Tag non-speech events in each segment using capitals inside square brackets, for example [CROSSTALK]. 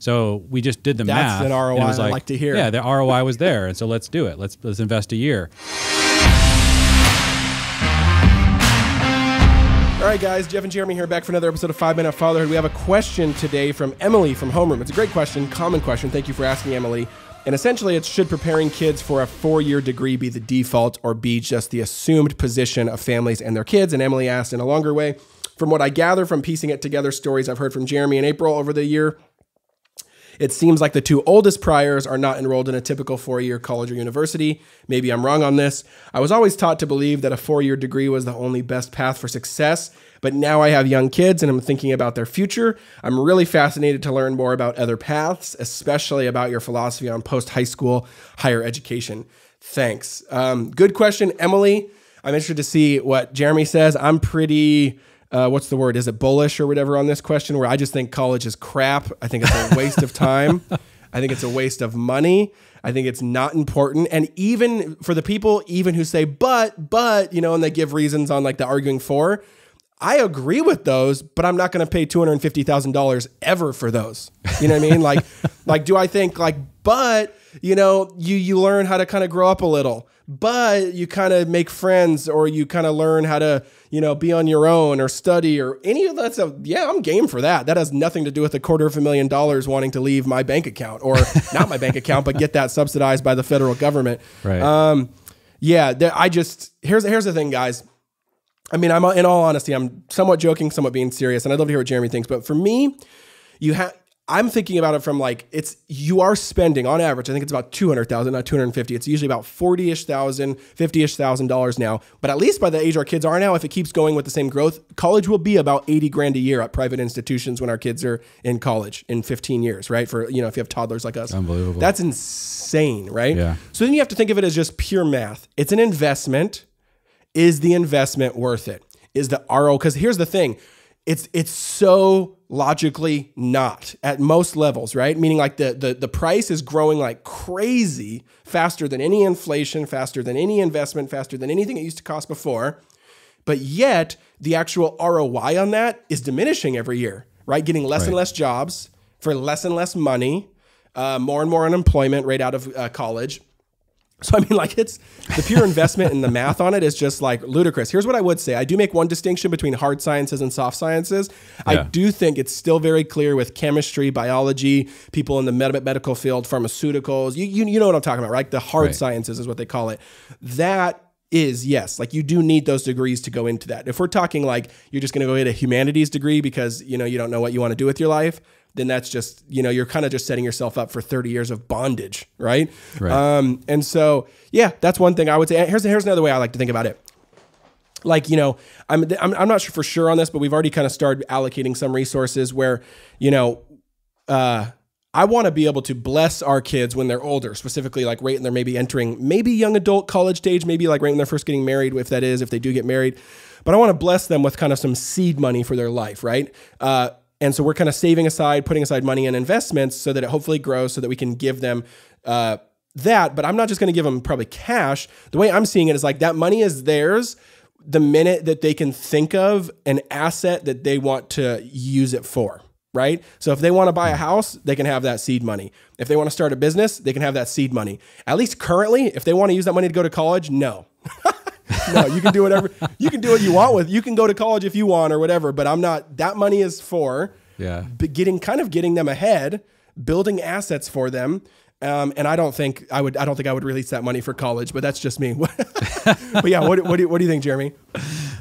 So we just did the That's math. That's the ROI like, I like to hear. Yeah, the ROI was there, and so let's do it. Let's let's invest a year. All right, guys, Jeff and Jeremy here back for another episode of Five Minute Fatherhood. We have a question today from Emily from Homeroom. It's a great question, common question. Thank you for asking, Emily. And essentially, it's should preparing kids for a four year degree be the default or be just the assumed position of families and their kids? And Emily asked in a longer way From what I gather from piecing it together stories I've heard from Jeremy and April over the year, it seems like the two oldest priors are not enrolled in a typical four year college or university. Maybe I'm wrong on this. I was always taught to believe that a four year degree was the only best path for success, but now I have young kids and I'm thinking about their future. I'm really fascinated to learn more about other paths, especially about your philosophy on post high school higher education. Thanks. Um, good question, Emily. I'm interested to see what Jeremy says. I'm pretty uh, what's the word? Is it bullish or whatever on this question? Where I just think college is crap. I think it's a waste of time. [LAUGHS] I think it's a waste of money. I think it's not important. And even for the people, even who say, but, but, you know, and they give reasons on like the arguing for, I agree with those, but I'm not going to pay $250,000 ever for those. You know what I mean? like, [LAUGHS] like, do I think like, but, you know, you, you learn how to kind of grow up a little but you kind of make friends or you kind of learn how to, you know, be on your own or study or any of that stuff. Yeah, I'm game for that. That has nothing to do with a quarter of a million dollars wanting to leave my bank account or [LAUGHS] not my bank account, but get that subsidized by the federal government. Right. Um, yeah, I just here's here's the thing, guys. I mean, I'm in all honesty, I'm somewhat joking, somewhat being serious, and I'd love to hear what Jeremy thinks. But for me, you have I'm thinking about it from like it's you are spending on average. I think it's about two hundred thousand, not two hundred fifty. It's usually about forty ish thousand, fifty ish thousand dollars now. But at least by the age our kids are now, if it keeps going with the same growth, college will be about eighty grand a year at private institutions when our kids are in college in fifteen years, right? For you know, if you have toddlers like us, unbelievable. That's insane, right? Yeah. So then you have to think of it as just pure math. It's an investment. Is the investment worth it? Is the RO? Because here's the thing it's it's so logically not at most levels, right? Meaning like the the the price is growing like crazy, faster than any inflation, faster than any investment, faster than anything it used to cost before. But yet the actual ROI on that is diminishing every year, right? Getting less right. and less jobs for less and less money, uh, more and more unemployment right out of uh, college. [LAUGHS] So I mean, like it's the pure investment and the math on it is just like ludicrous. Here's what I would say: I do make one distinction between hard sciences and soft sciences. Yeah. I do think it's still very clear with chemistry, biology, people in the med- medical field, pharmaceuticals. You, you you know what I'm talking about, right? The hard right. sciences is what they call it. That is yes, like you do need those degrees to go into that. If we're talking like you're just going to go get a humanities degree because you know you don't know what you want to do with your life, then that's just you know you're kind of just setting yourself up for 30 years of bondage, right? right. Um, and so yeah, that's one thing I would say. And here's here's another way I like to think about it. Like you know, I'm I'm, I'm not sure for sure on this, but we've already kind of started allocating some resources where you know. Uh, I want to be able to bless our kids when they're older, specifically like right when they're maybe entering maybe young adult college stage, maybe like right when they're first getting married, if that is, if they do get married. But I want to bless them with kind of some seed money for their life, right? Uh, and so we're kind of saving aside, putting aside money and investments so that it hopefully grows so that we can give them uh, that. But I'm not just going to give them probably cash. The way I'm seeing it is like that money is theirs the minute that they can think of an asset that they want to use it for right? So if they want to buy a hmm. house, they can have that seed money. If they want to start a business, they can have that seed money. At least currently, if they want to use that money to go to college, no. [LAUGHS] no, you can do whatever you can do what you want with. You can go to college if you want or whatever, but I'm not that money is for yeah. getting kind of getting them ahead, building assets for them. Um, and I don't think I would I don't think I would release that money for college, but that's just me. [LAUGHS] but yeah, what, what, do, what do you think, Jeremy? [LAUGHS]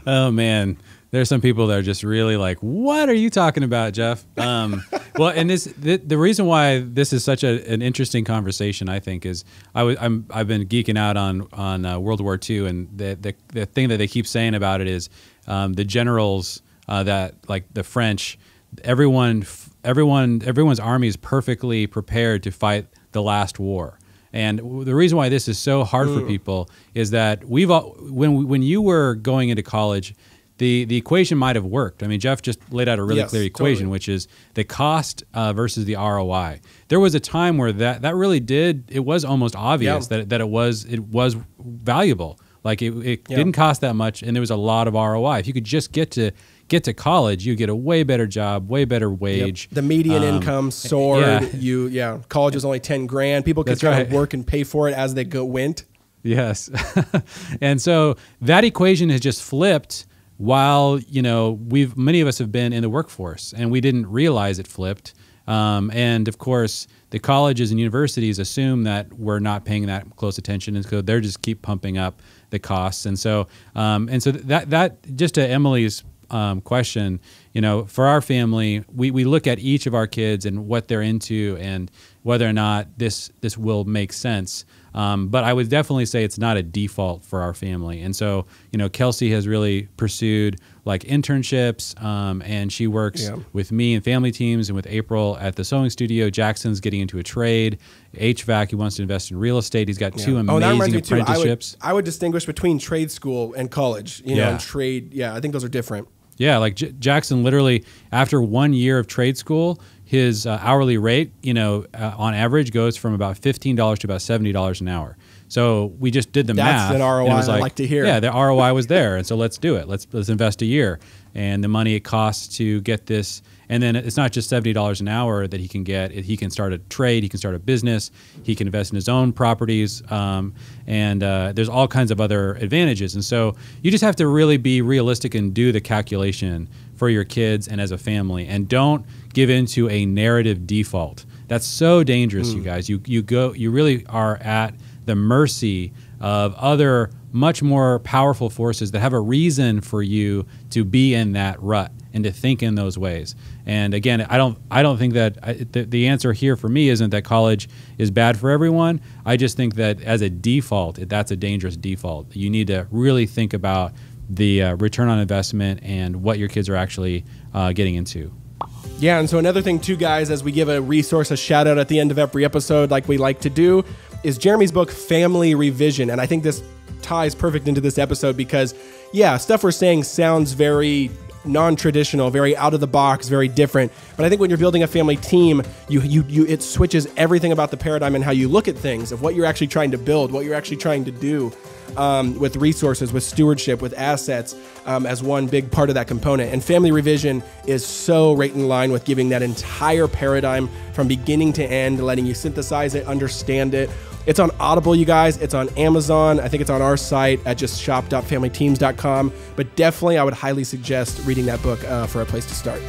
Oh man. There are some people that are just really like, "What are you talking about, Jeff?" [LAUGHS] Um, well, and this the, the, reason why this is such a, an interesting conversation, I think, is I was I'm I've been geeking out on on uh, World War II, and the, the the thing that they keep saying about it is um, the generals uh, that like the French, everyone everyone everyone's army is perfectly prepared to fight the last war. And the reason why this is so hard for people is that we've all, when when you were going into college the the equation might have worked. I mean, Jeff just laid out a really yes, clear equation, totally. which is the cost uh, versus the ROI. There was a time where that that really did. It was almost obvious yeah. that that it was it was valuable. Like it, it yeah. didn't cost that much, and there was a lot of ROI. If you could just get to get to college, you get a way better job, way better wage. Yep. The median um, income [LAUGHS] soared. Yeah. You yeah, college was only ten grand. People could right. work and pay for it as they go went. Yes, [LAUGHS] and so that equation has just flipped while you know we've many of us have been in the workforce and we didn't realize it flipped. Um, and of course, the colleges and universities assume that we're not paying that close attention, and so they're just keep pumping up the costs. And so, um, and so that that just to Emily's um, question, you know, for our family, we, we look at each of our kids and what they're into and whether or not this this will make sense. Um, but I would definitely say it's not a default for our family. And so, you know, Kelsey has really pursued like internships, um, and she works yeah. with me and family teams and with April at the sewing studio. Jackson's getting into a trade, HVAC. He wants to invest in real estate. He's got yeah. two oh, amazing oh, apprenticeships. I would, I would, distinguish between trade school and college. You yeah. know, and trade. Yeah, I think those are different. Yeah, like J Jackson literally after one year of trade school, his uh, hourly rate, you know, uh, on average goes from about fifteen dollars to about seventy dollars an hour. So we just did the That's math. That's ROI. And it was like, I like to hear. Yeah, the ROI was there, and so let's do it. Let's let's invest a year and the money it costs to get this and then it's not just $70 an hour that he can get. He can start a trade, he can start a business, he can invest in his own properties. Um, and uh, there's all kinds of other advantages. And so you just have to really be realistic and do the calculation for your kids and as a family. And don't give into a narrative default. That's so dangerous, mm. you hmm. guys. You, you, go, you really are at the mercy of other much more powerful forces that have a reason for you to be in that rut and to think in those ways. And again, I don't I don't think that I, the, the answer here for me isn't that college is bad for everyone. I just think that as a default, that's a dangerous default. You need to really think about the uh, return on investment and what your kids are actually uh, getting into. Yeah, and so another thing too, guys, as we give a resource a shout out at the end of every episode, like we like to do, is Jeremy's book Family Revision, and I think this ties perfect into this episode because, yeah, stuff we're saying sounds very non-traditional, very out of the box, very different. But I think when you're building a family team, you you you it switches everything about the paradigm and how you look at things, of what you're actually trying to build, what you're actually trying to do. Um, with resources, with stewardship, with assets um, as one big part of that component. And family revision is so right in line with giving that entire paradigm from beginning to end, letting you synthesize it, understand it, it's on Audible, you guys. It's on Amazon. I think it's on our site at just shop.familyteams.com. But definitely, I would highly suggest reading that book uh, for a place to start.